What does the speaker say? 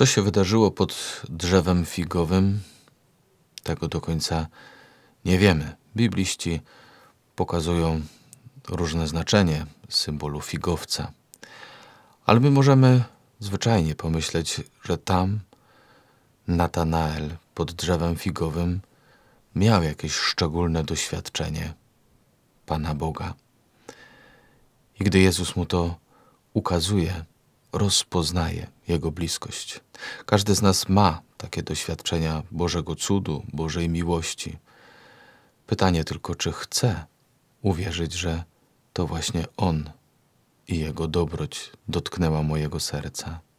Co się wydarzyło pod drzewem figowym, tego do końca nie wiemy. Bibliści pokazują różne znaczenie symbolu figowca. Ale my możemy zwyczajnie pomyśleć, że tam Natanael pod drzewem figowym miał jakieś szczególne doświadczenie Pana Boga. I gdy Jezus mu to ukazuje, rozpoznaje Jego bliskość. Każdy z nas ma takie doświadczenia Bożego cudu, Bożej miłości. Pytanie tylko, czy chce uwierzyć, że to właśnie On i Jego dobroć dotknęła mojego serca.